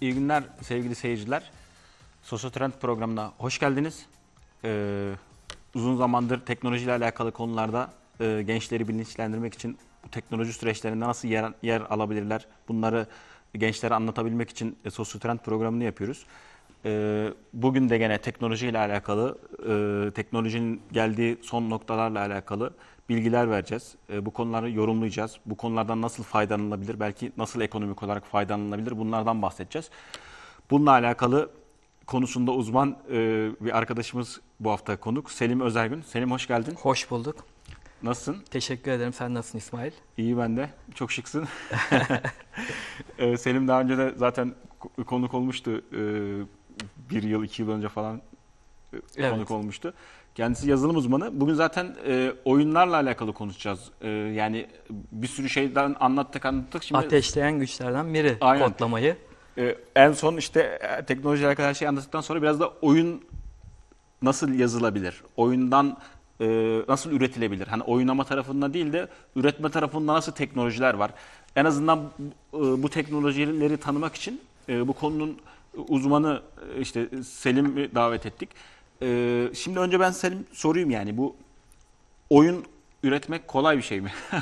İyi günler sevgili seyirciler. Sosyal Trend programına hoş geldiniz. Ee, uzun zamandır teknolojiyle alakalı konularda e, gençleri bilinçlendirmek için bu teknoloji süreçlerinde nasıl yer, yer alabilirler bunları gençlere anlatabilmek için e, Sosyal Trend programını yapıyoruz. E, bugün de gene teknolojiyle alakalı, e, teknolojinin geldiği son noktalarla alakalı bilgiler vereceğiz. Ee, bu konuları yorumlayacağız. Bu konulardan nasıl faydalanılabilir? Belki nasıl ekonomik olarak faydalanılabilir? Bunlardan bahsedeceğiz. Bununla alakalı konusunda uzman e, bir arkadaşımız bu hafta konuk Selim Özergün. Selim hoş geldin. Hoş bulduk. Nasılsın? Teşekkür ederim. Sen nasılsın İsmail? İyi ben de. Çok şıksın. E, Selim daha önce de zaten konuk olmuştu e, bir yıl, iki yıl önce falan evet. konuk olmuştu. Kendisi yazılım uzmanı. Bugün zaten e, oyunlarla alakalı konuşacağız. E, yani bir sürü şeyden anlattık anlattık. Şimdi... Ateşleyen güçlerden biri Aynen. kodlamayı. E, en son işte e, teknoloji alakalı her şeyi anlattıktan sonra biraz da oyun nasıl yazılabilir? Oyundan e, nasıl üretilebilir? Hani oynama tarafında değil de üretme tarafında nasıl teknolojiler var? En azından e, bu teknolojileri tanımak için e, bu konunun uzmanı e, işte Selim'i davet ettik. Ee, şimdi önce ben Selim sorayım yani bu oyun üretmek kolay bir şey mi?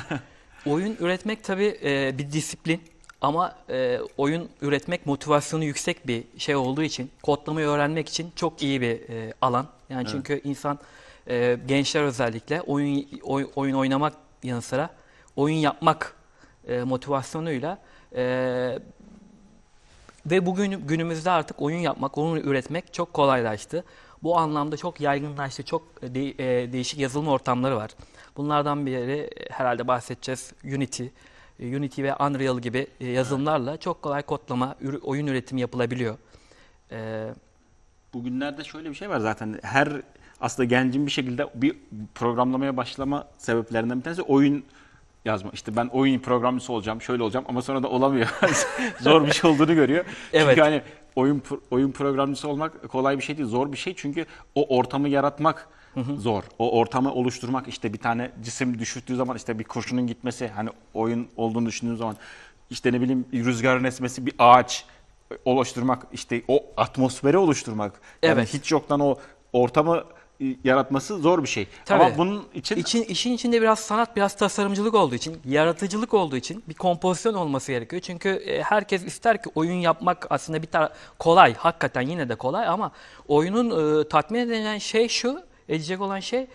oyun üretmek tabii e, bir disiplin ama e, oyun üretmek motivasyonu yüksek bir şey olduğu için kodlamayı öğrenmek için çok iyi bir e, alan. Yani evet. çünkü insan e, gençler özellikle oyun oy, oyun oynamak yanı sıra oyun yapmak e, motivasyonuyla e, ve bugün günümüzde artık oyun yapmak, oyun üretmek çok kolaylaştı. Bu anlamda çok yaygınlaştı. Çok e, de, e, değişik yazılım ortamları var. Bunlardan biri e, herhalde bahsedeceğiz Unity. E, Unity ve Unreal gibi yazılımlarla çok kolay kodlama, oyun üretimi yapılabiliyor. Ee, Bugünlerde şöyle bir şey var zaten her aslında gencin bir şekilde bir programlamaya başlama sebeplerinden bir tanesi oyun yazma. İşte ben oyun programcısı olacağım, şöyle olacağım ama sonra da olamıyor. Zor bir şey olduğunu görüyor. Evet. Çünkü hani oyun oyun programcısı olmak kolay bir şey değil, zor bir şey çünkü o ortamı yaratmak hı hı. zor. O ortamı oluşturmak işte bir tane cisim düşürdüğü zaman işte bir kurşunun gitmesi hani oyun olduğunu düşündüğün zaman işte ne bileyim rüzgarın esmesi bir ağaç oluşturmak işte o atmosferi oluşturmak. Yani hiç yoktan o ortamı yaratması zor bir şey. Tabii. Ama bunun için... için işin içinde biraz sanat, biraz tasarımcılık olduğu için, yaratıcılık olduğu için bir kompozisyon olması gerekiyor. Çünkü e, herkes ister ki oyun yapmak aslında bir tara kolay, hakikaten yine de kolay ama oyunun e, tatmin edilen şey şu, edecek olan şey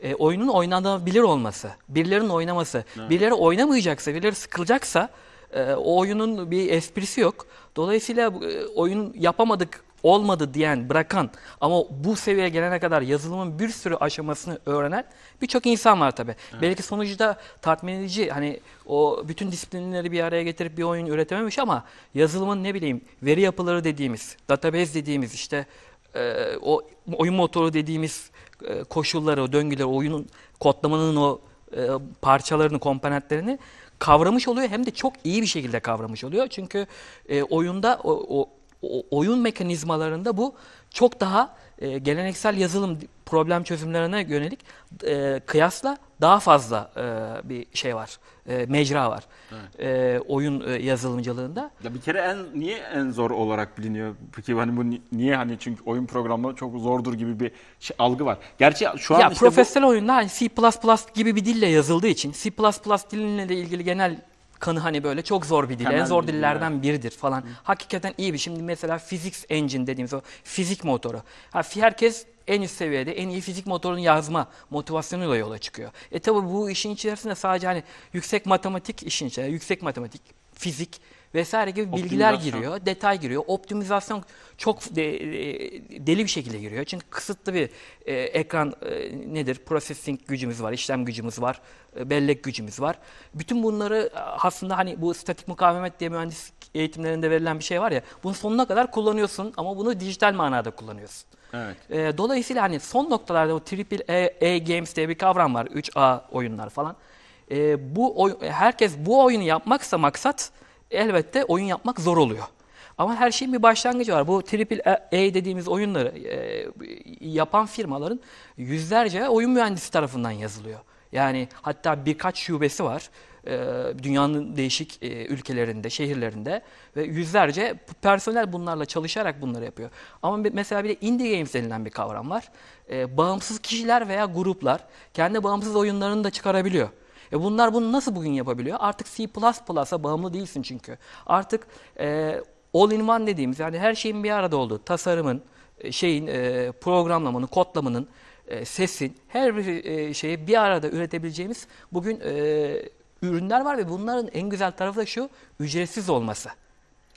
e, oyunun oynanabilir olması, birilerinin oynaması. Evet. Birileri oynamayacaksa, birileri sıkılacaksa e, o oyunun bir esprisi yok. Dolayısıyla e, oyun yapamadık olmadı diyen, bırakan ama bu seviyeye gelene kadar yazılımın bir sürü aşamasını öğrenen birçok insan var tabii. Evet. Belki da tatmin edici hani o bütün disiplinleri bir araya getirip bir oyun üretememiş ama yazılımın ne bileyim veri yapıları dediğimiz, database dediğimiz işte e, o oyun motoru dediğimiz e, koşulları, o döngüleri, oyunun kodlamanın o e, parçalarını, komponentlerini kavramış oluyor hem de çok iyi bir şekilde kavramış oluyor. Çünkü e, oyunda o, o oyun mekanizmalarında bu çok daha e, geleneksel yazılım problem çözümlerine yönelik e, kıyasla daha fazla e, bir şey var, e, mecra var evet. e, oyun e, yazılımcılığında. Ya bir kere en niye en zor olarak biliniyor? Peki hani bu niye hani çünkü oyun programları çok zordur gibi bir şey, algı var. Gerçi şu an ya işte profesyonel bu... oyunda hani C++ gibi bir dille yazıldığı için C++ dilinle de ilgili genel kanı hani böyle çok zor bir dil. en zor bir dillerden dil, biridir falan. Hı. Hakikaten iyi bir. Şimdi mesela Physics Engine dediğimiz o fizik motoru. Ha, herkes en üst seviyede en iyi fizik motorunu yazma motivasyonuyla yola çıkıyor. E tabi bu işin içerisinde sadece hani yüksek matematik işin içerisinde, yüksek matematik, fizik, vesaire gibi bilgiler giriyor, detay giriyor. Optimizasyon çok de, e, deli bir şekilde giriyor. Çünkü kısıtlı bir e, ekran e, nedir? Processing gücümüz var, işlem gücümüz var, e, bellek gücümüz var. Bütün bunları e, aslında hani bu statik mukavemet diye mühendis eğitimlerinde verilen bir şey var ya. Bunu sonuna kadar kullanıyorsun ama bunu dijital manada kullanıyorsun. Evet. E, dolayısıyla hani son noktalarda o triple A e, Games diye bir kavram var. 3A oyunlar falan. E, bu oy herkes bu oyunu yapmaksa maksat elbette oyun yapmak zor oluyor. Ama her şeyin bir başlangıcı var. Bu AAA dediğimiz oyunları e, yapan firmaların yüzlerce oyun mühendisi tarafından yazılıyor. Yani hatta birkaç şubesi var e, dünyanın değişik e, ülkelerinde, şehirlerinde ve yüzlerce personel bunlarla çalışarak bunları yapıyor. Ama mesela bir de indie games denilen bir kavram var. E, bağımsız kişiler veya gruplar kendi bağımsız oyunlarını da çıkarabiliyor. E bunlar bunu nasıl bugün yapabiliyor? Artık C++'a bağımlı değilsin çünkü. Artık e, all-in-one dediğimiz yani her şeyin bir arada olduğu tasarımın, e, şeyin, e, programlamanın, kodlamanın, e, sesin her bir e, şeyi bir arada üretebileceğimiz bugün e, ürünler var ve bunların en güzel tarafı da şu ücretsiz olması.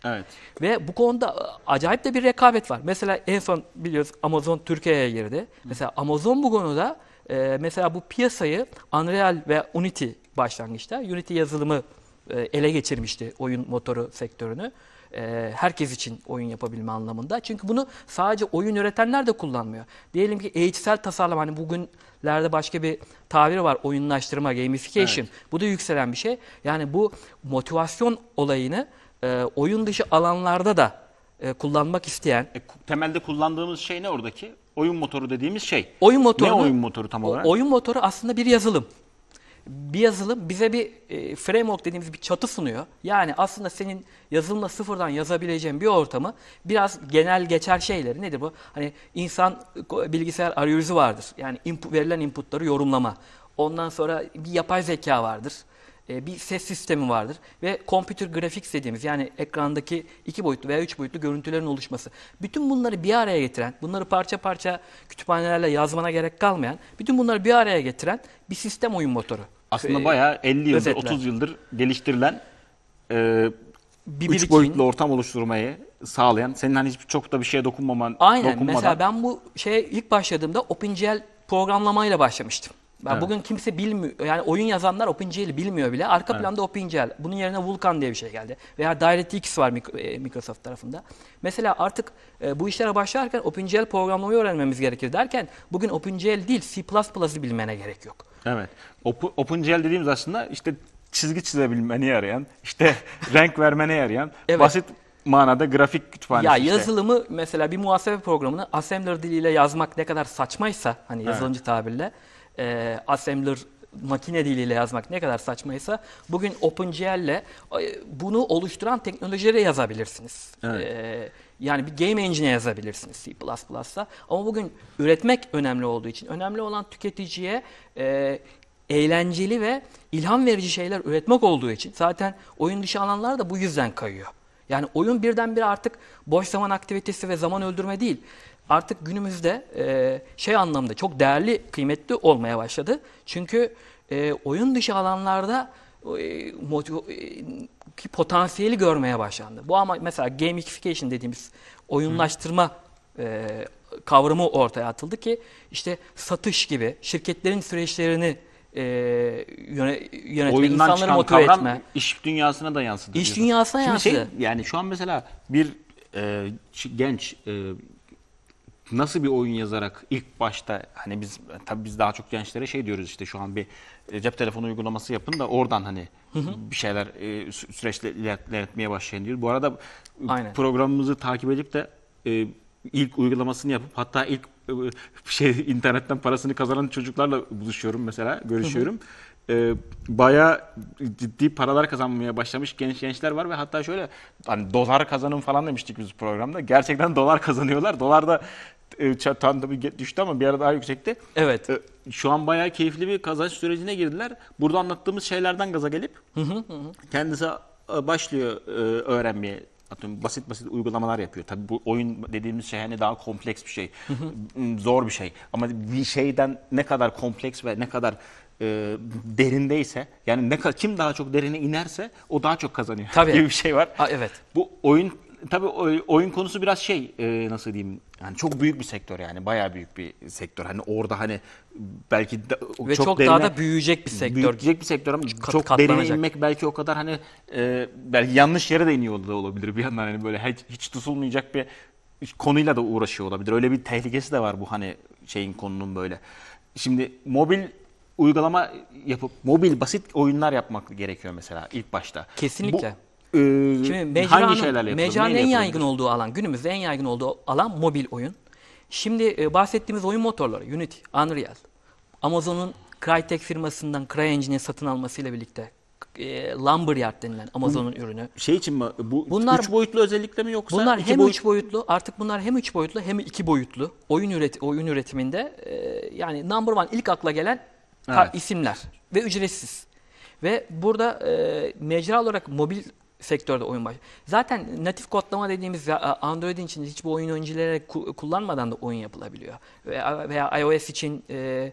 Evet. Ve bu konuda e, acayip de bir rekabet var. Mesela en son biliyoruz Amazon Türkiye'ye girdi. Hı. Mesela Amazon bu konuda e, mesela bu piyasayı Unreal ve Unity başlangıçta Unity yazılımı e, ele geçirmişti oyun motoru sektörünü. E, herkes için oyun yapabilme anlamında. Çünkü bunu sadece oyun üretenler de kullanmıyor. Diyelim ki eğitsel tasarlama hani bugünlerde başka bir tabir var oyunlaştırma, gamification. Evet. Bu da yükselen bir şey. Yani bu motivasyon olayını e, oyun dışı alanlarda da e, kullanmak isteyen. E, temelde kullandığımız şey ne oradaki? Oyun motoru dediğimiz şey. Oyun motoru. Ne oyun motoru tam olarak? Oyun motoru aslında bir yazılım. Bir yazılım bize bir e, framework dediğimiz bir çatı sunuyor. Yani aslında senin yazılımla sıfırdan yazabileceğin bir ortamı biraz genel geçer şeyleri nedir bu? Hani insan bilgisayar arayüzü vardır. Yani input, verilen inputları yorumlama. Ondan sonra bir yapay zeka vardır. E, bir ses sistemi vardır ve computer grafik dediğimiz yani ekrandaki iki boyutlu veya üç boyutlu görüntülerin oluşması. Bütün bunları bir araya getiren, bunları parça parça kütüphanelerle yazmana gerek kalmayan, bütün bunları bir araya getiren bir sistem oyun motoru. Aslında ee, bayağı 50 yıldır, özetler. 30 yıldır geliştirilen e, bir üç boyutlu ortam oluşturmayı sağlayan, senin hani çok da bir şeye dokunmaman, Aynen. dokunmadan. Aynen mesela ben bu şeye ilk başladığımda OpenGL programlamayla başlamıştım. Ben evet. bugün kimse bilmiyor. Yani oyun yazanlar OpenGL'i bilmiyor bile. Arka evet. planda OpenGL. Bunun yerine Vulkan diye bir şey geldi. Veya DirectX var e, Microsoft tarafında. Mesela artık e, bu işlere başlarken OpenGL programlamayı öğrenmemiz gerekir derken bugün OpenGL değil C++'ı bilmene gerek yok. Evet. Op OpenGL dediğimiz aslında işte çizgi çizebilmeni arayan işte renk vermene yarayan, evet. basit manada grafik kütüphanesi. Ya işte. yazılımı mesela bir muhasebe programını assembler diliyle yazmak ne kadar saçmaysa hani yazılımcı evet. tabirle e, assembler makine diliyle yazmak ne kadar saçmaysa bugün OpenGL ile e, bunu oluşturan teknolojilere yazabilirsiniz. Evet. E, yani bir game engine yazabilirsiniz C++'da. Ama bugün üretmek önemli olduğu için önemli olan tüketiciye e, eğlenceli ve ilham verici şeyler üretmek olduğu için zaten oyun dışı alanlar da bu yüzden kayıyor. Yani oyun birdenbire artık boş zaman aktivitesi ve zaman öldürme değil artık günümüzde e, şey anlamda çok değerli, kıymetli olmaya başladı. Çünkü e, oyun dışı alanlarda e, e, potansiyeli görmeye başlandı. Bu ama mesela gamification dediğimiz oyunlaştırma e, kavramı ortaya atıldı ki işte satış gibi şirketlerin süreçlerini e, yöne, yönetme, Oyundan insanları çıkan motive kavram etme. iş dünyasına da yansıdı. İş diyorsun. dünyasına Şimdi şey, yansıdı. Şey, yani şu an mesela bir e, genç e, nasıl bir oyun yazarak ilk başta hani biz tabii biz daha çok gençlere şey diyoruz işte şu an bir e, cep telefonu uygulaması yapın da oradan hani hı hı. bir şeyler e, süreçle ilerletmeye başlayın diyor. Bu arada Aynen. programımızı takip edip de e, ilk uygulamasını yapıp hatta ilk şey internetten parasını kazanan çocuklarla buluşuyorum mesela görüşüyorum. Hı hı e, bayağı ciddi paralar kazanmaya başlamış genç gençler var ve hatta şöyle hani dolar kazanın falan demiştik biz programda. Gerçekten dolar kazanıyorlar. Dolar da e, tam tabii düştü ama bir ara daha yüksekti. Evet. E, şu an bayağı keyifli bir kazanç sürecine girdiler. Burada anlattığımız şeylerden gaza gelip hı kendisi e, başlıyor e, öğrenmeye. Atıyorum basit basit uygulamalar yapıyor. Tabii bu oyun dediğimiz şey hani daha kompleks bir şey. Zor bir şey. Ama bir şeyden ne kadar kompleks ve ne kadar e, derindeyse yani ne kim daha çok derine inerse o daha çok kazanıyor Tabii. gibi bir şey var. Ha, evet. Bu oyun tabii oyun konusu biraz şey e, nasıl diyeyim yani çok büyük bir sektör yani bayağı büyük bir sektör. Hani orada hani belki de, Ve çok, çok derine, daha da büyüyecek bir sektör. Büyüyecek bir sektör ama Kat, çok derine inmek belki o kadar hani e, belki yanlış yere de iniyor da olabilir bir yandan hani böyle hiç, hiç tutulmayacak bir konuyla da uğraşıyor olabilir. Öyle bir tehlikesi de var bu hani şeyin konunun böyle. Şimdi mobil uygulama yapıp mobil basit oyunlar yapmak gerekiyor mesela ilk başta. Kesinlikle. Bu, e, Şimdi mecranın, hangi şeylerle yapılır? Mecranın en yaygın olduğu alan, günümüzde en yaygın olduğu alan mobil oyun. Şimdi e, bahsettiğimiz oyun motorları Unity, Unreal, Amazon'un Crytek firmasından CryEngine'i satın almasıyla birlikte e, Lumberyard denilen Amazon'un ürünü. Şey için mi? Bu bunlar, üç boyutlu özellikle mi yoksa? Bunlar hem boyut... üç boyutlu artık bunlar hem üç boyutlu hem iki boyutlu. Oyun, üret, oyun üretiminde e, yani number one ilk akla gelen Ha, isimler ve ücretsiz. Ve burada e, mecra olarak mobil sektörde oyun baş. Zaten natif kodlama dediğimiz ya, a- Android'in içinde hiçbir oyun oyuncuları kullanmadan da oyun yapılabiliyor. Veya, veya iOS için e,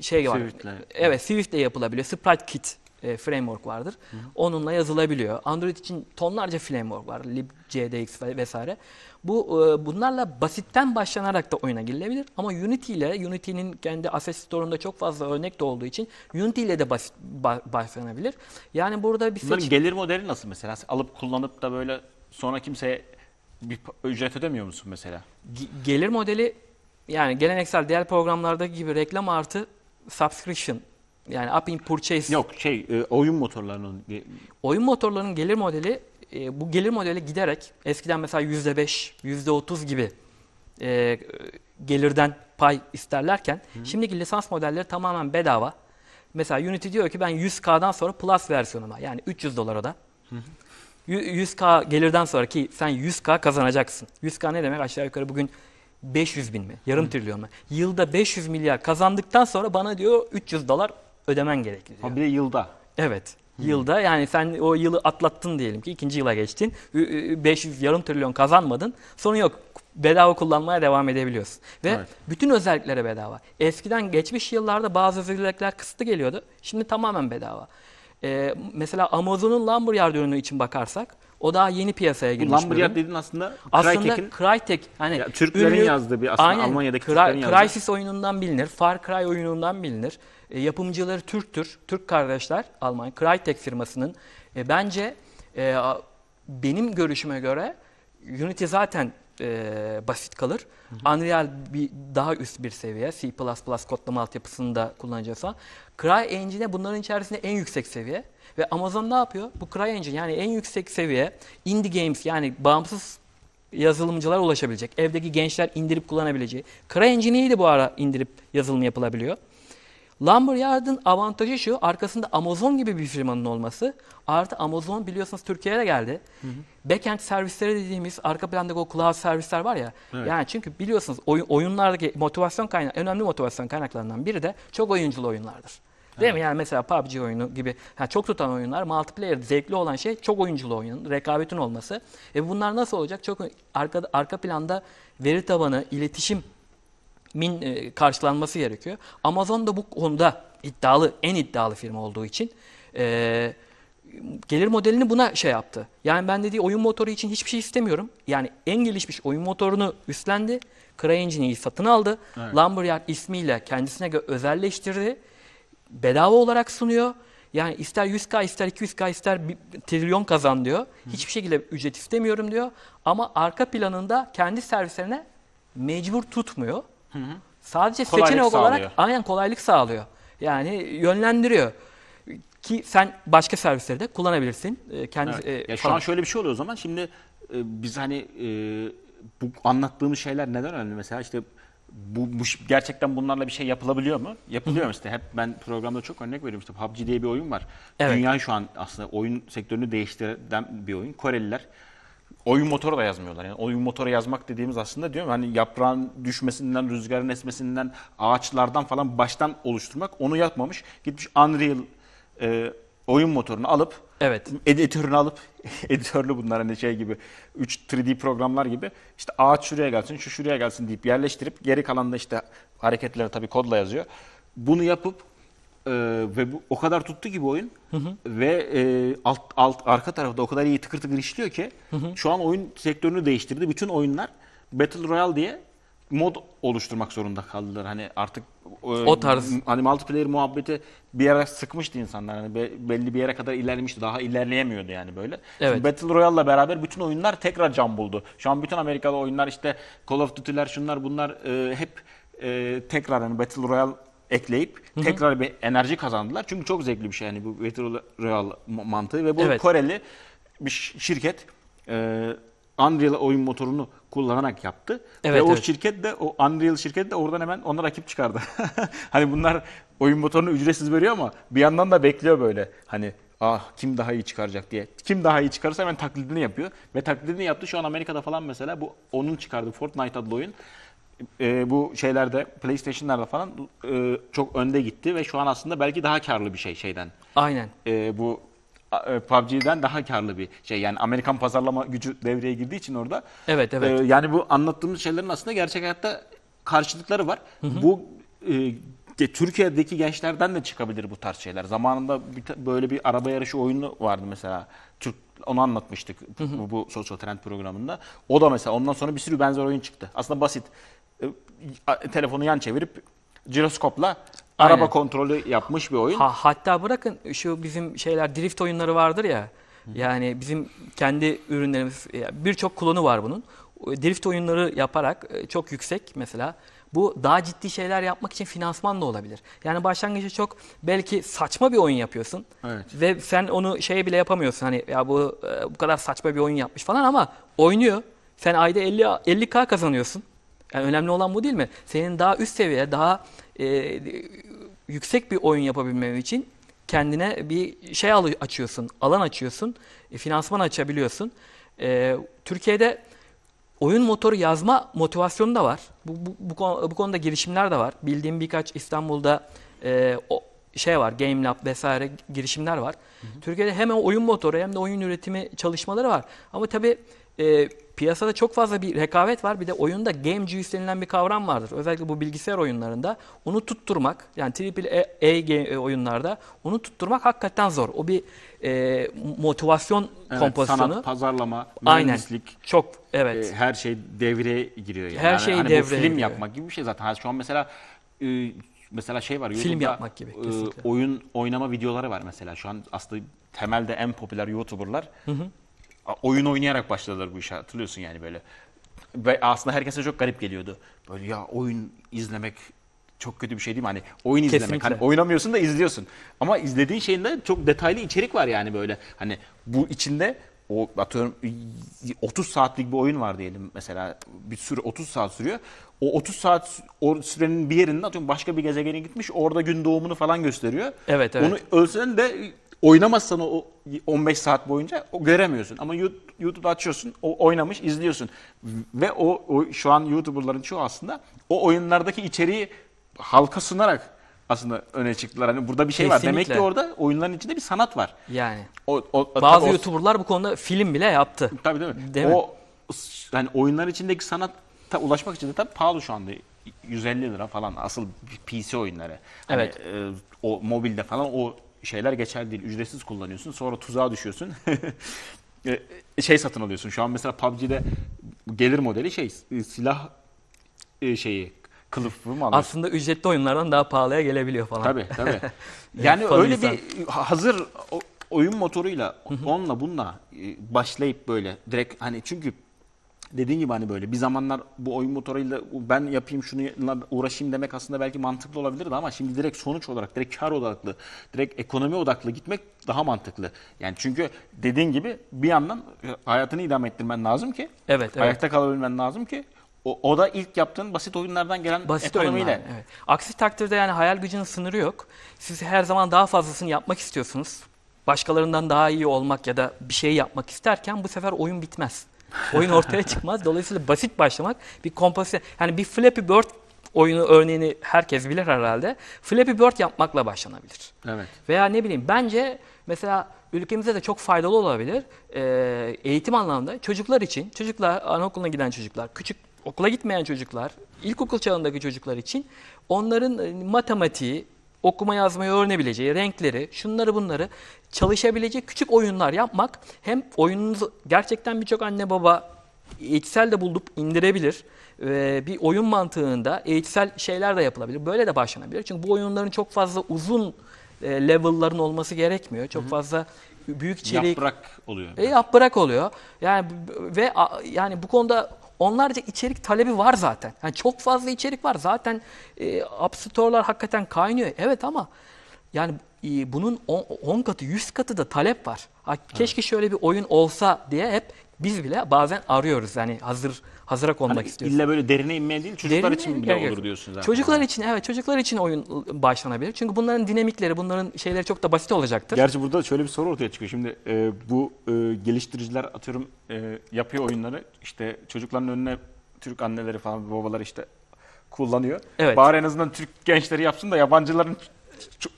şey var. Sivitler. Evet Swift'le yapılabiliyor. Sprite Kit e, framework vardır. Onunla yazılabiliyor. Android için tonlarca framework var. libcdx ve- vesaire. Bu e, bunlarla basitten başlanarak da oyuna girilebilir ama Unity ile Unity'nin kendi Asset Store'unda çok fazla örnek de olduğu için Unity ile de basit başlanabilir. Yani burada bir Bunların gelir modeli nasıl mesela? Alıp kullanıp da böyle sonra kimseye bir ücret ödemiyor musun mesela? gelir modeli yani geleneksel diğer programlardaki gibi reklam artı subscription yani app in purchase. Yok şey e, oyun motorlarının. Oyun motorlarının gelir modeli e, bu gelir modeli giderek eskiden mesela yüzde beş, yüzde otuz gibi e, gelirden pay isterlerken Hı. şimdiki lisans modelleri tamamen bedava. Mesela Unity diyor ki ben 100K'dan sonra Plus versiyonuma yani 300 dolara da Hı. 100K gelirden sonra ki sen 100K kazanacaksın. 100K ne demek aşağı yukarı bugün 500 bin mi? Yarım Hı. trilyon mu? Yılda 500 milyar kazandıktan sonra bana diyor 300 dolar ödemen gerekiyor. Ha bir de yılda. Evet. Yılda yani sen o yılı atlattın diyelim ki ikinci yıla geçtin. 500 yarım trilyon kazanmadın. Sorun yok. Bedava kullanmaya devam edebiliyorsun. Ve evet. bütün özelliklere bedava. Eskiden geçmiş yıllarda bazı özellikler kısıtlı geliyordu. Şimdi tamamen bedava. Ee, mesela Amazon'un Lumberyard ürünü için bakarsak o daha yeni piyasaya girmiş. Bu Lumberyard dediğin aslında Crytek'in Crytek hani ya, Türklerin ürünü, yazdığı bir aslında aynen, Almanya'daki Cry, Türklerin yazdığı. Crysis oyunundan bilinir, Far Cry oyunundan bilinir. E, yapımcıları Türktür. Türk kardeşler Almanya. Crytek firmasının. E, bence e, benim görüşüme göre Unity zaten e, basit kalır. Hı hı. Unreal bir daha üst bir seviye. C++ kodlama altyapısında kullanacaksa. CryEngine bunların içerisinde en yüksek seviye. Ve Amazon ne yapıyor? Bu CryEngine yani en yüksek seviye indie games yani bağımsız yazılımcılar ulaşabilecek. Evdeki gençler indirip kullanabileceği. CryEngine'i de bu ara indirip yazılım yapılabiliyor. Lumberyard'ın avantajı şu, arkasında Amazon gibi bir firmanın olması. Artı Amazon biliyorsunuz Türkiye'ye de geldi. Hı hı. Backend servisleri dediğimiz arka planda o cloud servisler var ya. Evet. Yani çünkü biliyorsunuz oyun, oyunlardaki motivasyon kaynağı, önemli motivasyon kaynaklarından biri de çok oyunculu oyunlardır. Değil evet. mi? Yani mesela PUBG oyunu gibi yani çok tutan oyunlar, multiplayer zevkli olan şey çok oyunculu oyun. rekabetin olması. E bunlar nasıl olacak? Çok arka, arka planda veri tabanı, iletişim min e, karşılanması gerekiyor. Amazon da bu konuda iddialı, en iddialı firma olduğu için e, gelir modelini buna şey yaptı. Yani ben dediği oyun motoru için hiçbir şey istemiyorum. Yani en gelişmiş oyun motorunu üstlendi. CryEngine'i satın aldı. Evet. Lumberyard ismiyle kendisine göre özelleştirdi. Bedava olarak sunuyor. Yani ister 100K, ister 200K, ister 1 trilyon kazan diyor. Hiçbir şekilde ücret istemiyorum diyor. Ama arka planında kendi servislerine mecbur tutmuyor. Hı hı. Sadece kolaylık seçenek sağlıyor. olarak aynen kolaylık sağlıyor. Yani yönlendiriyor ki sen başka servisleri de kullanabilirsin. E, kendi evet. e, ya falan. şu an şöyle bir şey oluyor o zaman. Şimdi e, biz hani e, bu anlattığımız şeyler neden önemli mesela işte bu, bu gerçekten bunlarla bir şey yapılabiliyor mu? Yapılıyor işte. Hep ben programda çok örnek veriyorum işte PUBG diye bir oyun var. Evet. Dünya şu an aslında oyun sektörünü değiştiren bir oyun. Koreliler oyun motoru da yazmıyorlar. Yani oyun motoru yazmak dediğimiz aslında diyorum hani yaprağın düşmesinden, rüzgarın esmesinden, ağaçlardan falan baştan oluşturmak onu yapmamış. Gitmiş Unreal e, oyun motorunu alıp evet. editörünü alıp editörlü bunlar hani şey gibi 3 3D programlar gibi işte ağaç şuraya gelsin, şu şuraya gelsin deyip yerleştirip geri kalan da işte hareketleri tabii kodla yazıyor. Bunu yapıp ee, ve bu o kadar tuttu ki bu oyun hı hı. ve e, alt, alt arka tarafta o kadar iyi tıkır tıkır işliyor ki hı hı. şu an oyun sektörünü değiştirdi. Bütün oyunlar Battle Royale diye mod oluşturmak zorunda kaldılar. Hani artık e, o tarz hani multiplayer muhabbeti bir yere sıkmıştı insanlar. Hani be, belli bir yere kadar ilerlemişti. Daha ilerleyemiyordu yani böyle. Evet. Battle Royale'la beraber bütün oyunlar tekrar can buldu. Şu an bütün Amerika'da oyunlar işte Call of Duty'ler şunlar bunlar e, hep e, tekrar hani Battle Royale ekleyip tekrar bir enerji kazandılar. Çünkü çok zevkli bir şey yani bu Virtual Royale mantığı ve bu evet. Koreli bir şirket e, Unreal oyun motorunu kullanarak yaptı. Evet, ve o şirket de o Unreal şirketi de oradan hemen ona rakip çıkardı. hani bunlar oyun motorunu ücretsiz veriyor ama bir yandan da bekliyor böyle. Hani ah kim daha iyi çıkaracak diye. Kim daha iyi çıkarırsa hemen taklidini yapıyor. Ve taklidini yaptı. Şu an Amerika'da falan mesela bu onun çıkardı Fortnite adlı oyun e, bu şeylerde PlayStation'larda falan e, çok önde gitti ve şu an aslında belki daha karlı bir şey şeyden. Aynen. E, bu e, PUBG'den daha karlı bir şey. Yani Amerikan pazarlama gücü devreye girdiği için orada. Evet evet. E, yani bu anlattığımız şeylerin aslında gerçek hayatta karşılıkları var. Hı hı. Bu e, Türkiye'deki gençlerden de çıkabilir bu tarz şeyler. Zamanında bir, böyle bir araba yarışı oyunu vardı mesela. Türk onu anlatmıştık hı hı. bu, bu sosyal trend programında. O da mesela ondan sonra bir sürü benzer oyun çıktı. Aslında basit. E, telefonu yan çevirip ciroskopla Aynen. araba kontrolü yapmış bir oyun. Ha, hatta bırakın şu bizim şeyler drift oyunları vardır ya. Yani bizim kendi ürünlerimiz birçok klonu var bunun. Drift oyunları yaparak e, çok yüksek mesela bu daha ciddi şeyler yapmak için finansman da olabilir. Yani başlangıçta çok belki saçma bir oyun yapıyorsun. Evet. Ve sen onu şey bile yapamıyorsun. Hani ya bu e, bu kadar saçma bir oyun yapmış falan ama oynuyor. Sen ayda 50 50k kazanıyorsun. Yani önemli olan bu değil mi? Senin daha üst seviye, daha e, yüksek bir oyun yapabilmen için kendine bir şey açıyorsun, alan açıyorsun, e, finansman açabiliyorsun. E, Türkiye'de oyun motoru yazma motivasyonu da var. Bu, bu, bu, konu, bu konuda girişimler de var. Bildiğim birkaç İstanbul'da e, o şey var, Game Lab vesaire girişimler var. Hı hı. Türkiye'de hem oyun motoru hem de oyun üretimi çalışmaları var. Ama tabii e, piyasada çok fazla bir rekabet var. Bir de oyunda game juice denilen bir kavram vardır. Özellikle bu bilgisayar oyunlarında onu tutturmak yani triple A e, oyunlarda onu tutturmak hakikaten zor. O bir e, motivasyon evet, kompozisyonu. Sanat, pazarlama, mühendislik. Aynen. Çok evet. E, her şey devreye giriyor. Yani. Her şey hani devreye film giriyor. yapmak gibi bir şey zaten. Şu an mesela e, mesela şey var. Film YouTube'da, yapmak gibi. E, kesinlikle. E, oyun oynama videoları var mesela. Şu an aslında temelde en popüler YouTuber'lar hı hı oyun oynayarak başladılar bu işe hatırlıyorsun yani böyle. Ve aslında herkese çok garip geliyordu. Böyle ya oyun izlemek çok kötü bir şey değil mi? Hani oyun izlemek. Hani Kesinlikle. Hani oynamıyorsun da izliyorsun. Ama izlediğin şeyinde çok detaylı içerik var yani böyle. Hani bu içinde o atıyorum 30 saatlik bir oyun var diyelim mesela bir sürü 30 saat sürüyor. O 30 saat o sürenin bir yerinde atıyorum başka bir gezegene gitmiş orada gün doğumunu falan gösteriyor. Evet evet. Onu ölsen de oynamazsan o 15 saat boyunca o göremiyorsun. Ama YouTube açıyorsun, o oynamış, izliyorsun. Ve o, o şu an YouTuber'ların çoğu aslında o oyunlardaki içeriği halka sunarak aslında öne çıktılar. Hani burada bir şey Kesinlikle. var. Demek ki orada oyunların içinde bir sanat var. Yani. O, o, Bazı o, YouTuber'lar bu konuda film bile yaptı. Tabii değil mi? Değil o mi? yani oyunların içindeki sanat ulaşmak için de tabii pahalı şu anda. 150 lira falan asıl PC oyunları. Hani, evet. e, o mobilde falan o şeyler geçerli değil. Ücretsiz kullanıyorsun. Sonra tuzağa düşüyorsun. E, e, şey satın alıyorsun. Şu an mesela PUBG'de gelir modeli şey e, silah şeyi kılıfı mı alıyorsun? Aslında ücretli oyunlardan daha pahalıya gelebiliyor falan. Tabii tabii. yani öyle bir hazır oyun motoruyla onunla bununla başlayıp böyle direkt hani çünkü dediğin gibi hani böyle bir zamanlar bu oyun motoruyla ben yapayım şunu uğraşayım demek aslında belki mantıklı olabilirdi ama şimdi direkt sonuç olarak, direkt kar odaklı, direkt ekonomi odaklı gitmek daha mantıklı. Yani çünkü dediğin gibi bir yandan e, hayatını idame ettirmen lazım ki evet, evet. ayakta kalabilmen lazım ki o, o da ilk yaptığın basit oyunlardan gelen basit ekonomiyle. Oyunlar, evet. Aksi takdirde yani hayal gücünün sınırı yok. Siz her zaman daha fazlasını yapmak istiyorsunuz. Başkalarından daha iyi olmak ya da bir şey yapmak isterken bu sefer oyun bitmez. Oyun ortaya çıkmaz. Dolayısıyla basit başlamak bir kompozisyon. Yani bir Flappy Bird oyunu örneğini herkes bilir herhalde. Flappy Bird yapmakla başlanabilir. Evet. Veya ne bileyim bence mesela ülkemize de çok faydalı olabilir. Ee, eğitim anlamında çocuklar için, çocuklar anaokuluna giden çocuklar, küçük okula gitmeyen çocuklar, ilkokul çağındaki çocuklar için onların e, matematiği, okuma yazmayı öğrenebileceği, renkleri, şunları bunları çalışabileceği küçük oyunlar yapmak hem oyununuzu gerçekten birçok anne baba eğitsel de bulup indirebilir. Ee, bir oyun mantığında eğitsel şeyler de yapılabilir. Böyle de başlanabilir. Çünkü bu oyunların çok fazla uzun e, level'ların olması gerekmiyor. Çok Hı -hı. fazla büyük içerik. Yaprak oluyor. E, yaprak oluyor. Yani ve a, yani bu konuda onlarca içerik talebi var zaten. Yani çok fazla içerik var. Zaten e, App Store'lar hakikaten kaynıyor. Evet ama yani e, bunun 10 katı 100 katı da talep var. Ha, keşke evet. şöyle bir oyun olsa diye hep biz bile bazen arıyoruz. Yani hazır Hazırak olmak hani istiyorsun. İlla böyle derine inmeye değil çocuklar derine için bile olur diyorsun zaten. Çocuklar için evet çocuklar için oyun başlanabilir. Çünkü bunların dinamikleri bunların şeyleri çok da basit olacaktır. Gerçi burada şöyle bir soru ortaya çıkıyor. Şimdi e, bu e, geliştiriciler atıyorum e, yapıyor oyunları işte çocukların önüne Türk anneleri falan babalar işte kullanıyor. Evet. Bari en azından Türk gençleri yapsın da yabancıların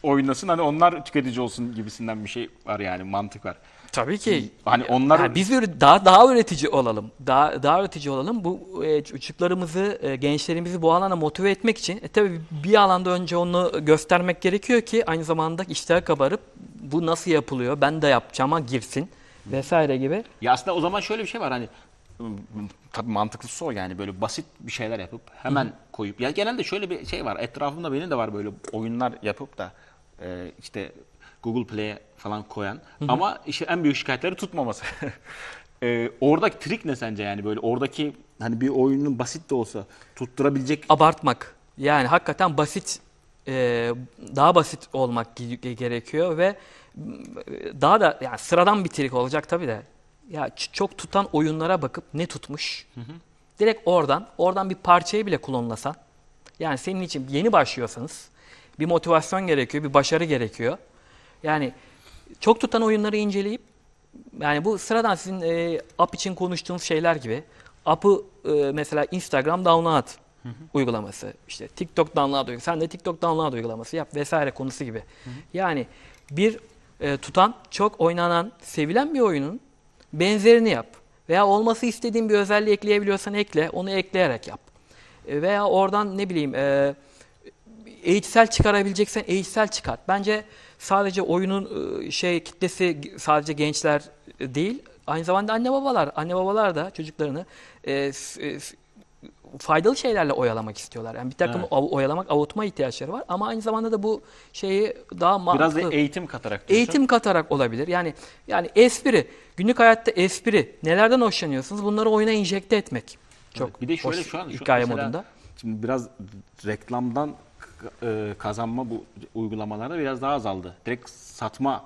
oynasın hani onlar tüketici olsun gibisinden bir şey var yani mantık var. Tabii ki. Hani onlar yani biz böyle daha daha üretici olalım. Daha daha üretici olalım. Bu e, çocuklarımızı, e, gençlerimizi bu alana motive etmek için e, tabii bir alanda önce onu göstermek gerekiyor ki aynı zamanda işler kabarıp bu nasıl yapılıyor? Ben de yapacağıma girsin vesaire gibi. Ya aslında o zaman şöyle bir şey var hani tabii mantıklısı o yani böyle basit bir şeyler yapıp hemen Hı. koyup ya genelde şöyle bir şey var etrafımda benim de var böyle oyunlar yapıp da e, işte Google Play'e falan koyan Hı-hı. ama işte en büyük şikayetleri tutmaması. e, oradaki trik ne sence yani böyle oradaki hani bir oyunun basit de olsa tutturabilecek abartmak. Yani hakikaten basit e, daha basit olmak gerekiyor ve e, daha da yani sıradan bir trik olacak tabii de. Ya çok tutan oyunlara bakıp ne tutmuş? Hı hı. Direkt oradan, oradan bir parçayı bile klonlasan. Yani senin için yeni başlıyorsanız bir motivasyon gerekiyor, bir başarı gerekiyor. Yani çok tutan oyunları inceleyip yani bu sıradan sizin e, app için konuştuğunuz şeyler gibi app'ı e, mesela Instagram download hı hı. uygulaması işte TikTok download uygulaması sen de TikTok download uygulaması yap vesaire konusu gibi. Hı hı. Yani bir e, tutan çok oynanan sevilen bir oyunun benzerini yap veya olması istediğin bir özelliği ekleyebiliyorsan ekle onu ekleyerek yap e, veya oradan ne bileyim e, eğitsel çıkarabileceksen eğitsel çıkart. Bence sadece oyunun ıı, şey kitlesi sadece gençler ıı, değil, aynı zamanda anne babalar, anne babalar da çocuklarını e, faydalı şeylerle oyalamak istiyorlar. Yani bir takım evet. oyalamak, avutma ihtiyaçları var ama aynı zamanda da bu şeyi daha mantıklı. Biraz da eğitim katarak. Diyorsun. Eğitim katarak olabilir. Yani yani espri, günlük hayatta espri, nelerden hoşlanıyorsunuz? Bunları oyuna enjekte etmek. Çok. Evet, bir de şöyle hoş, şu an şu hikaye mesela, modunda. Şimdi biraz reklamdan e, kazanma bu uygulamalarda biraz daha azaldı. Direkt satma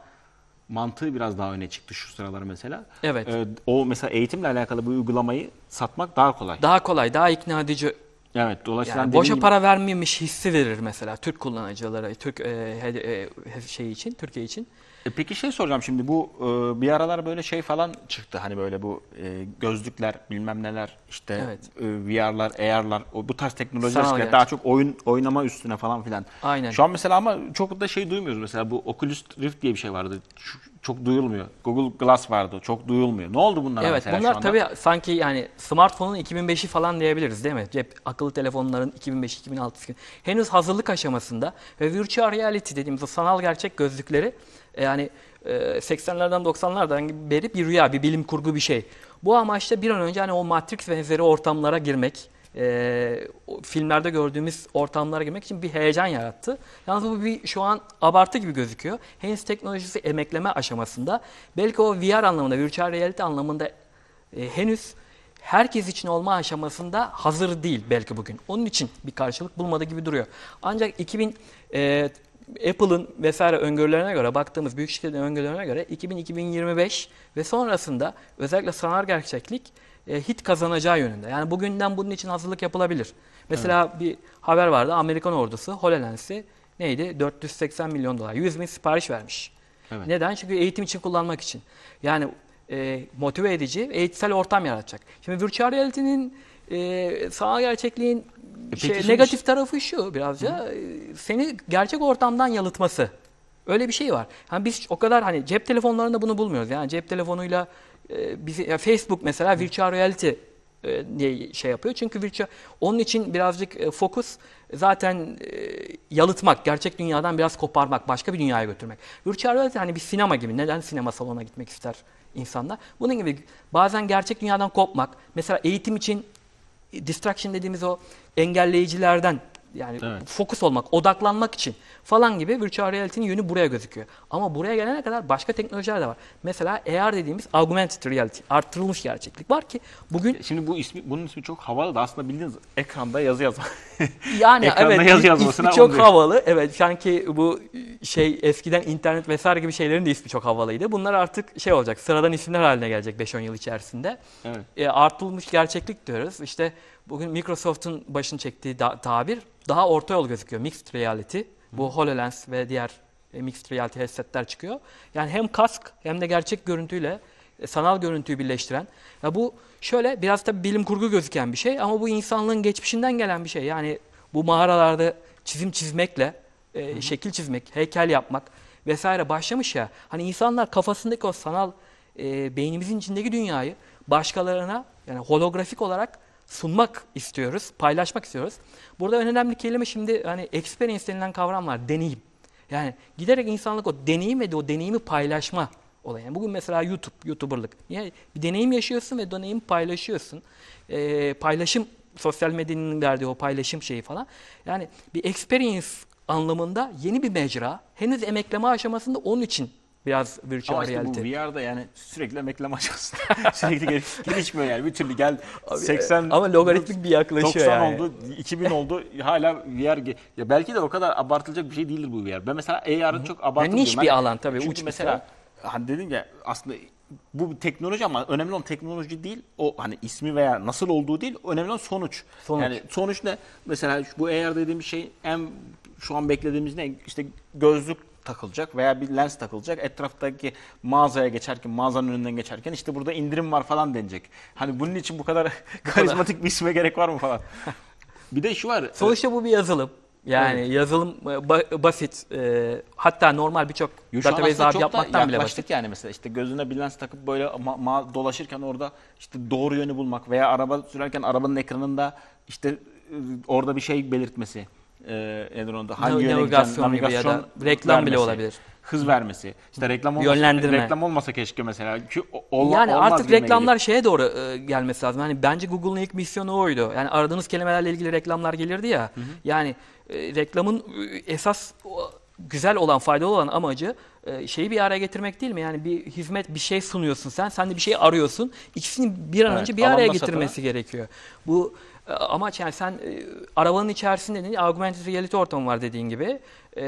mantığı biraz daha öne çıktı şu sıralar mesela. Evet. E, o mesela eğitimle alakalı bu uygulamayı satmak daha kolay. Daha kolay, daha ikna edici Evet, dolayısıyla yani boşa para vermemiş hissi verir mesela Türk kullanıcılara, Türk e, e, şey için, Türkiye için. E peki şey soracağım şimdi bu e, bir aralar böyle şey falan çıktı hani böyle bu e, gözlükler bilmem neler işte Evet. e, VR'lar, AR'lar o, bu tarz teknolojiler çıktı. daha çok oyun oynama üstüne falan filan. Aynen. Şu an mesela ama çok da şey duymuyoruz mesela bu Oculus Rift diye bir şey vardı Ç- çok duyulmuyor. Google Glass vardı çok duyulmuyor. Ne oldu bunlar Evet mesela şu bunlar anda? tabii sanki yani smartphone'un 2005'i falan diyebiliriz değil mi? Cep akıllı telefonların 2005-2006'sı. Henüz hazırlık aşamasında ve virtual reality dediğimiz o sanal gerçek gözlükleri e, yani e, 80'lerden 90'lardan beri bir rüya, bir bilim kurgu bir şey. Bu amaçla bir an önce hani o Matrix benzeri ortamlara girmek, e, filmlerde gördüğümüz ortamlara girmek için bir heyecan yarattı. Yalnız bu bir şu an abartı gibi gözüküyor. Henüz teknolojisi emekleme aşamasında. Belki o VR anlamında, virtual reality anlamında e, henüz herkes için olma aşamasında hazır değil belki bugün. Onun için bir karşılık bulmadı gibi duruyor. Ancak 2000 e, Apple'ın vesaire öngörülerine göre baktığımız büyük şirketlerin öngörülerine göre 2000-2025 ve sonrasında özellikle sanal gerçeklik e, hit kazanacağı yönünde. Yani bugünden bunun için hazırlık yapılabilir. Mesela evet. bir haber vardı Amerikan ordusu HoloLens'i neydi 480 milyon dolar 100 bin sipariş vermiş. Evet. Neden? Çünkü eğitim için kullanmak için. Yani e, motive edici eğitsel ortam yaratacak. Şimdi virtual reality'nin e, ee, sanal gerçekliğin e şey, şimdi... negatif tarafı şu birazca Hı. E, seni gerçek ortamdan yalıtması. Öyle bir şey var. Yani biz o kadar hani cep telefonlarında bunu bulmuyoruz. Yani cep telefonuyla e, bizi ya Facebook mesela Hı. virtual reality e, diye şey yapıyor. Çünkü virtual onun için birazcık e, fokus zaten e, yalıtmak, gerçek dünyadan biraz koparmak, başka bir dünyaya götürmek. Virtual reality hani bir sinema gibi. Neden sinema salonuna gitmek ister insanlar? Bunun gibi bazen gerçek dünyadan kopmak, mesela eğitim için distraction dediğimiz o engelleyicilerden yani evet. fokus olmak, odaklanmak için falan gibi virtual reality'nin yönü buraya gözüküyor. Ama buraya gelene kadar başka teknolojiler de var. Mesela AR dediğimiz augmented reality, artırılmış gerçeklik var ki bugün... E, şimdi bu ismi, bunun ismi çok havalı da aslında bildiğiniz ekranda yazı yazan. yani ekranda evet yazı yazmasına ismi çok havalı. Evet sanki bu şey eskiden internet vesaire gibi şeylerin de ismi çok havalıydı. Bunlar artık şey olacak sıradan isimler haline gelecek 5-10 yıl içerisinde. Evet. E, artılmış gerçeklik diyoruz. İşte bugün Microsoft'un başını çektiği da, tabir daha orta yol gözüküyor. Mixed reality. Bu HoloLens ve diğer e, mixed reality headsetler çıkıyor. Yani hem kask hem de gerçek görüntüyle e, sanal görüntüyü birleştiren. Ya bu şöyle biraz da bilim kurgu gözüken bir şey ama bu insanlığın geçmişinden gelen bir şey. Yani bu mağaralarda çizim çizmekle, e, Hı. şekil çizmek, heykel yapmak vesaire başlamış ya. Hani insanlar kafasındaki o sanal e, beynimizin içindeki dünyayı başkalarına yani holografik olarak sunmak istiyoruz, paylaşmak istiyoruz. Burada en önemli kelime şimdi hani experience denilen kavram var, deneyim. Yani giderek insanlık o deneyim ve de o deneyimi paylaşma olayı. Yani bugün mesela YouTube, YouTuber'lık. Yani bir deneyim yaşıyorsun ve deneyim paylaşıyorsun. Ee, paylaşım, sosyal medyanın verdiği o paylaşım şeyi falan. Yani bir experience anlamında yeni bir mecra. Henüz emekleme aşamasında onun için biraz virtual Ama işte reality. bu VR'da yani sürekli emekleme aşaması. sürekli gelişmiyor gelişmiyor yani bir türlü gel Abi, 80 e, ama logaritmik bir yaklaşıyor 90 yani. oldu, 2000 oldu hala VR ge- ya belki de o kadar abartılacak bir şey değildir bu VR. Ben mesela AR'ın çok abartılıyor. Yani niş bir alan tabii, Çünkü uç bir mesela hani dedim ya aslında bu bir teknoloji ama önemli olan teknoloji değil. O hani ismi veya nasıl olduğu değil. Önemli olan sonuç. Sonuç. Yani sonuç ne? Mesela bu AR dediğim şey en şu an beklediğimiz ne? İşte gözlük takılacak veya bir lens takılacak. Etraftaki mağazaya geçerken, mağazanın önünden geçerken işte burada indirim var falan denecek. Hani bunun için bu kadar karizmatik bir isme gerek var mı falan. bir de şu var. Sonuçta e, bu bir yazılım. Yani evet. yazılım e, basit. E, hatta normal birçok database abi yapmaktan bile basit. yani mesela işte gözüne bir lens takıp böyle ma- ma- dolaşırken orada işte doğru yönü bulmak veya araba sürerken arabanın ekranında işte e, orada bir şey belirtmesi e, nedir onda hangi navigasyon, navigasyon, navigasyon ya da reklam vermesi, bile olabilir. Hız vermesi. İşte reklam olmasa, Yönlendirme. reklam olmasa keşke mesela. Ki ol, yani artık reklamlar gelir. şeye doğru e, gelmesi lazım. Yani bence Google'ın ilk misyonu oydu. Yani aradığınız kelimelerle ilgili reklamlar gelirdi ya. Hı hı. Yani e, reklamın e, esas güzel olan, faydalı olan amacı e, şeyi bir araya getirmek değil mi? Yani bir hizmet, bir şey sunuyorsun sen, sen de bir şey arıyorsun. İkisini bir an evet, önce bir araya getirmesi satana. gerekiyor. Bu e, amaç yani sen e, arabanın içerisinde ne? Augmented reality ortamı var dediğin gibi. E,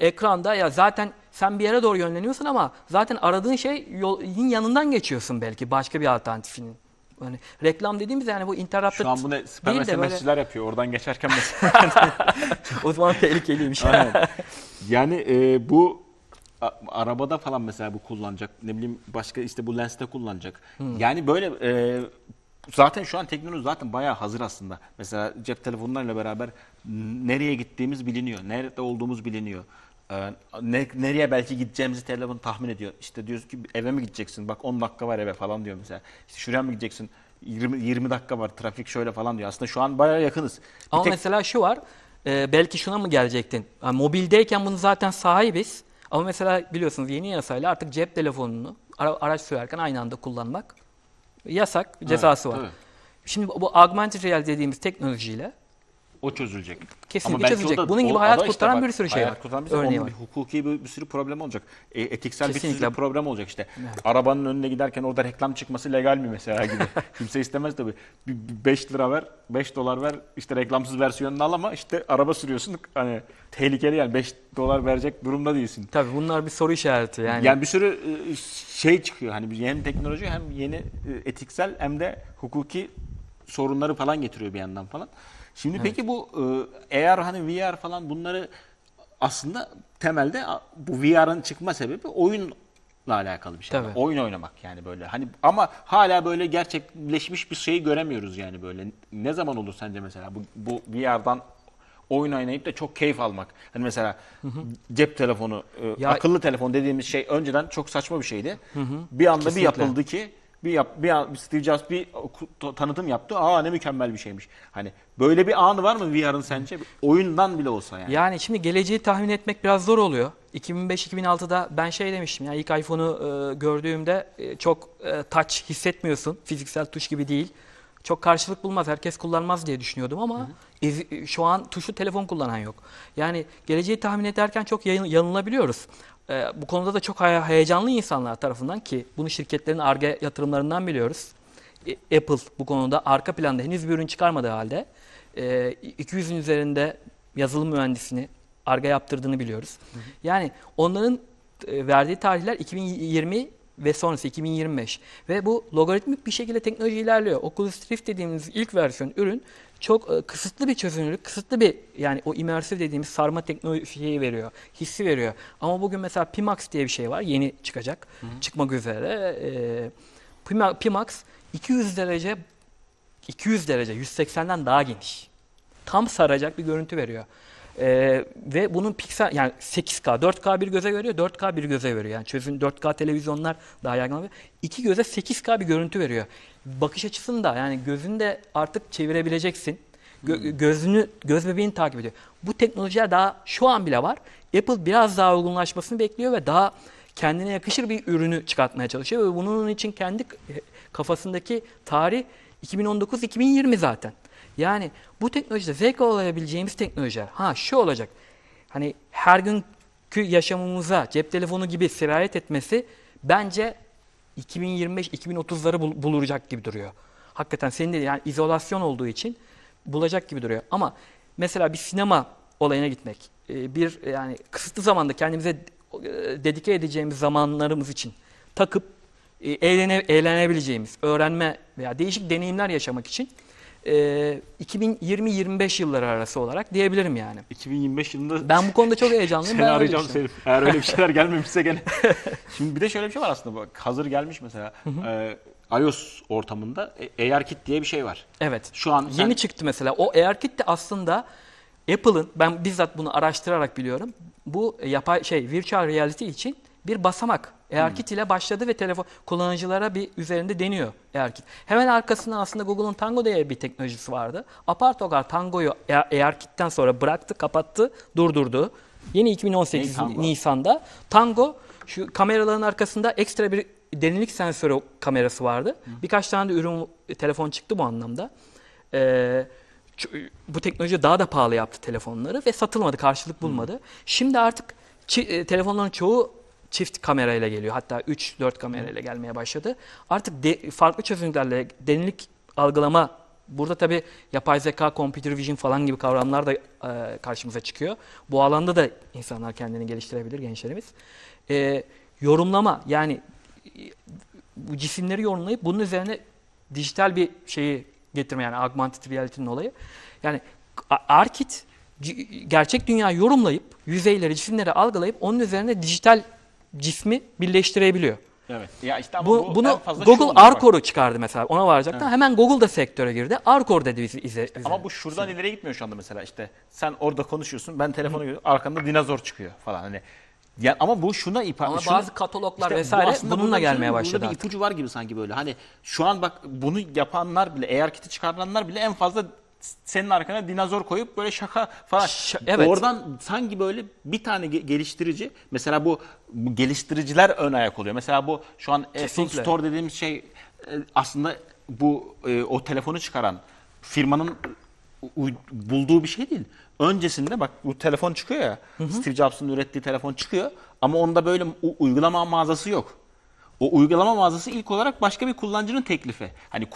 ekranda ya zaten sen bir yere doğru yönleniyorsun ama zaten aradığın şey yolun yanından geçiyorsun belki başka bir alternatifinin. Yani reklam dediğimiz yani bu interrupt Şu an bunu spam SMS'ciler böyle... yapıyor. Oradan geçerken mesela. o zaman tehlikeliymiş. Aynen. Yani e, bu arabada falan mesela bu kullanacak. Ne bileyim başka işte bu lenste kullanacak. Hmm. Yani böyle e, zaten şu an teknoloji zaten bayağı hazır aslında. Mesela cep telefonlarıyla beraber nereye gittiğimiz biliniyor. Nerede olduğumuz biliniyor. Ee, ne, nereye belki gideceğimizi telefon tahmin ediyor. İşte diyoruz ki eve mi gideceksin? Bak 10 dakika var eve falan diyor mesela. İşte şuraya mı gideceksin? 20, 20 dakika var trafik şöyle falan diyor. Aslında şu an bayağı yakınız. Bir Ama tek... mesela şu var. E, belki şuna mı gelecektin? Yani mobildeyken bunu zaten sahibiz. Ama mesela biliyorsunuz yeni yasayla artık cep telefonunu ara, araç sürerken aynı anda kullanmak yasak cezası evet, var. Evet. Şimdi bu augmented real dediğimiz teknolojiyle o çözülecek. Kesinlikle çözülecek. da- Bunun gibi o- hayat ama işte kurtaran bir sürü şey hayat var. kurtaran bir sürü- şey. var. hukuki bir, bir sürü problem olacak. E, etiksel bir sürü problem olacak işte. Arabanın önüne giderken orada reklam çıkması legal mi mesela gibi. Kimse istemez tabii. 5 lira ver, 5 dolar ver, işte reklamsız versiyonunu al ama işte araba sürüyorsun. Hani tehlikeli yani 5 dolar verecek durumda değilsin. Tabii bunlar bir soru işareti yani. Yani, bir sürü e, şey çıkıyor hani hem teknoloji hem yeni e, etiksel hem de hukuki sorunları falan getiriyor bir yandan falan. Şimdi evet. peki bu e, eğer hani VR falan bunları aslında temelde bu VR'ın çıkma sebebi oyunla alakalı bir şey. Tabii. Oyun oynamak yani böyle. Hani ama hala böyle gerçekleşmiş bir şeyi göremiyoruz yani böyle. Ne zaman olur sence mesela bu, bu VR'dan oyun oynayıp da çok keyif almak. Hani mesela hı hı. cep telefonu, e, ya, akıllı telefon dediğimiz şey önceden çok saçma bir şeydi. Hı hı. Bir anda Kesinlikle. bir yapıldı ki bir, yap, bir, an, bir Steve Jobs bir tanıtım yaptı. Aa ne mükemmel bir şeymiş. Hani böyle bir anı var mı VR'ın sence? Oyundan bile olsa yani. Yani şimdi geleceği tahmin etmek biraz zor oluyor. 2005-2006'da ben şey demiştim yani ilk iPhone'u e, gördüğümde e, çok e, touch hissetmiyorsun. Fiziksel tuş gibi değil. Çok karşılık bulmaz, herkes kullanmaz diye düşünüyordum ama hı hı. şu an tuşu telefon kullanan yok. Yani geleceği tahmin ederken çok yanılabiliyoruz e, bu konuda da çok heyecanlı insanlar tarafından ki bunu şirketlerin ARGE yatırımlarından biliyoruz. E, Apple bu konuda arka planda henüz bir ürün çıkarmadığı halde e, 200'ün üzerinde yazılım mühendisini ARGE yaptırdığını biliyoruz. Hı hı. Yani onların e, verdiği tarihler 2020 ve sonrası 2025. Ve bu logaritmik bir şekilde teknoloji ilerliyor. Oculus Rift dediğimiz ilk versiyon ürün çok e, kısıtlı bir çözünürlük, kısıtlı bir yani o immersif dediğimiz sarma teknolojiyi veriyor, hissi veriyor. Ama bugün mesela Pimax diye bir şey var, yeni çıkacak, hı hı. çıkmak üzere. E, Pimax 200 derece 200 derece 180'den daha geniş. Tam saracak bir görüntü veriyor. Ee, ve bunun piksel yani 8K, 4K bir göze veriyor, 4K bir göze veriyor. Yani çözün 4K televizyonlar daha yaygın oluyor. İki göze 8K bir görüntü veriyor. Bakış açısını da yani gözünü de artık çevirebileceksin. Gö hmm. gözünü, göz bebeğini takip ediyor. Bu teknolojiler daha şu an bile var. Apple biraz daha olgunlaşmasını bekliyor ve daha kendine yakışır bir ürünü çıkartmaya çalışıyor. Ve bunun için kendi kafasındaki tarih 2019-2020 zaten. Yani bu teknolojide zevk olabileceğimiz teknolojiler. Ha şu olacak. Hani her günkü yaşamımıza cep telefonu gibi sirayet etmesi bence 2025-2030'ları bul buluracak gibi duruyor. Hakikaten senin de yani izolasyon olduğu için bulacak gibi duruyor. Ama mesela bir sinema olayına gitmek, e, bir yani kısıtlı zamanda kendimize e, dedike edeceğimiz zamanlarımız için takıp e, eğlene, eğlenebileceğimiz, öğrenme veya değişik deneyimler yaşamak için e, ee, 2020-25 yılları arası olarak diyebilirim yani. 2025 yılında Ben bu konuda çok heyecanlıyım. seni ben öyle arayacağım düşünüyorum. Eğer öyle bir şeyler gelmemişse gene. Şimdi bir de şöyle bir şey var aslında bak hazır gelmiş mesela. Ee, iOS ortamında e- AirKit diye bir şey var. Evet. Şu an sen- Yeni çıktı mesela. O AirKit de aslında Apple'ın ben bizzat bunu araştırarak biliyorum. Bu yapay şey virtual reality için bir basamak ARKit hmm. ile başladı ve telefon kullanıcılara bir üzerinde deniyor ARKit. Hemen arkasında aslında Google'un Tango diye bir teknolojisi vardı. Apartogar Tango'yu ARKit'ten sonra bıraktı, kapattı, durdurdu. Yeni 2018 Tango. Nisan'da Tango şu kameraların arkasında ekstra bir derinlik sensörü kamerası vardı. Hı. Birkaç tane de ürün telefon çıktı bu anlamda. Ee, bu teknoloji daha da pahalı yaptı telefonları ve satılmadı, karşılık bulmadı. Hı. Şimdi artık e, telefonların çoğu çift kamerayla geliyor. Hatta 3-4 kamerayla gelmeye başladı. Artık de, farklı çözümlerle denilik algılama Burada tabi yapay zeka, computer vision falan gibi kavramlar da e, karşımıza çıkıyor. Bu alanda da insanlar kendini geliştirebilir gençlerimiz. E, yorumlama yani bu cisimleri yorumlayıp bunun üzerine dijital bir şeyi getirme yani augmented reality'nin olayı. Yani ARKit gerçek dünya yorumlayıp yüzeyleri, cisimleri algılayıp onun üzerine dijital cismi birleştirebiliyor. Evet. Ya işte bu, bu bunu Google Arcor'u çıkardı mesela. Ona varacaktan evet. hemen Google da sektöre girdi. ArCore dedi bizi izle, izle. Ama bu şuradan ileriye gitmiyor şu anda mesela işte. Sen orada konuşuyorsun. Ben telefonu görüyorum. Arkanda dinozor çıkıyor falan. Hani yani ama bu şuna ipa ama şuna, bazı kataloglar işte vesaire bu bununla gelmeye başladı. Burada bir ipucu var gibi sanki böyle. Hani şu an bak bunu yapanlar bile, eğer kiti çıkaranlar bile en fazla senin arkana dinozor koyup böyle şaka falan. Ş evet. Oradan sanki böyle bir tane ge geliştirici mesela bu, bu geliştiriciler ön ayak oluyor. Mesela bu şu an Apple e, Store dediğimiz şey e, aslında bu e, o telefonu çıkaran firmanın bulduğu bir şey değil. Öncesinde bak bu telefon çıkıyor ya. Hı hı. Steve Jobs'ın ürettiği telefon çıkıyor ama onda böyle uygulama mağazası yok. O uygulama mağazası ilk olarak başka bir kullanıcının teklifi. Hani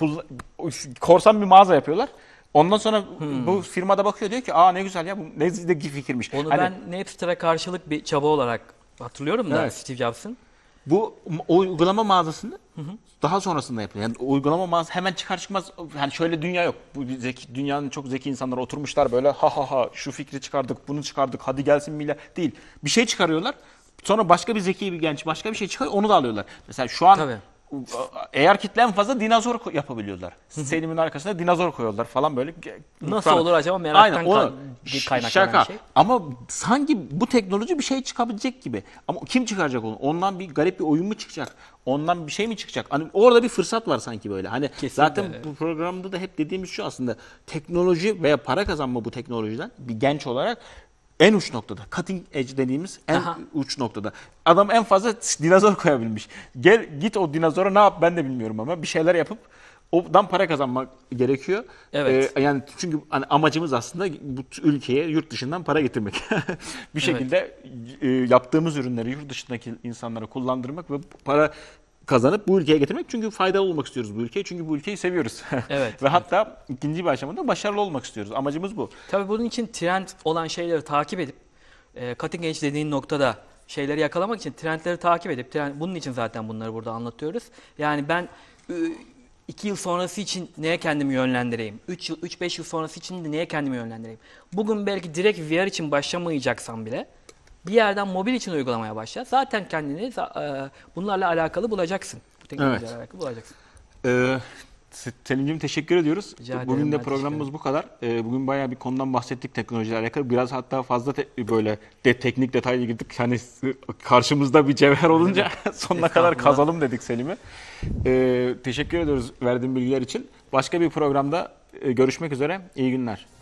korsan bir mağaza yapıyorlar. Ondan sonra hmm. bu firmada bakıyor diyor ki aa ne güzel ya bu ne de fikirmiş. Onu hani, ben Napster'a karşılık bir çaba olarak hatırlıyorum da evet. Steve Jobs'ın. Bu uygulama mağazasını daha sonrasında yapıyor. Yani uygulama mağazası hemen çıkar çıkmaz yani şöyle dünya yok. Bu zeki, dünyanın çok zeki insanlar oturmuşlar böyle ha ha ha şu fikri çıkardık bunu çıkardık hadi gelsin milyar değil. Bir şey çıkarıyorlar. Sonra başka bir zeki bir genç başka bir şey çıkıyor onu da alıyorlar. Mesela şu an Tabii eğer kitlen fazla dinozor yapabiliyorlar. Selim'in arkasına dinozor koyuyorlar falan böyle. Nasıl falan. olur acaba meraktan Aynen, o, kaynaklanan şaka. bir şey. Ama sanki bu teknoloji bir şey çıkabilecek gibi. Ama kim çıkaracak onu? Ondan bir garip bir oyun mu çıkacak? Ondan bir şey mi çıkacak? Hani orada bir fırsat var sanki böyle. Hani Kesinlikle. zaten bu programda da hep dediğimiz şu aslında teknoloji veya para kazanma bu teknolojiden bir genç olarak en uç noktada. Cutting edge dediğimiz en Aha. uç noktada. Adam en fazla dinozor koyabilmiş. Gel git o dinozora ne yap ben de bilmiyorum ama bir şeyler yapıp Odan para kazanmak gerekiyor. Evet. Ee, yani çünkü hani amacımız aslında bu ülkeye yurt dışından para getirmek. bir şekilde evet. e, yaptığımız ürünleri yurt dışındaki insanlara kullandırmak ve para kazanıp bu ülkeye getirmek. Çünkü faydalı olmak istiyoruz bu ülkeyi Çünkü bu ülkeyi seviyoruz. Evet. Ve evet. hatta ikinci bir aşamada başarılı olmak istiyoruz. Amacımız bu. Tabii bunun için trend olan şeyleri takip edip e, cutting edge dediğin noktada şeyleri yakalamak için trendleri takip edip trend, bunun için zaten bunları burada anlatıyoruz. Yani ben e, iki yıl sonrası için neye kendimi yönlendireyim? 3 yıl, 3-5 yıl sonrası için de neye kendimi yönlendireyim? Bugün belki direkt VR için başlamayacaksam bile bir yerden mobil için uygulamaya başla. Zaten kendini e, bunlarla alakalı bulacaksın. Bu teknolojilerle evet. alakalı bulacaksın. Ee, Selin'cim teşekkür ediyoruz. Rica Bugün de programımız bu kadar. E, bugün bayağı bir konudan bahsettik teknolojiyle alakalı. Biraz hatta fazla te- böyle de teknik detaylı girdik. Hani karşımızda bir cevher olunca sonuna kadar kazalım dedik Selimi e, teşekkür ediyoruz verdiğin bilgiler için. Başka bir programda e, görüşmek üzere. İyi günler.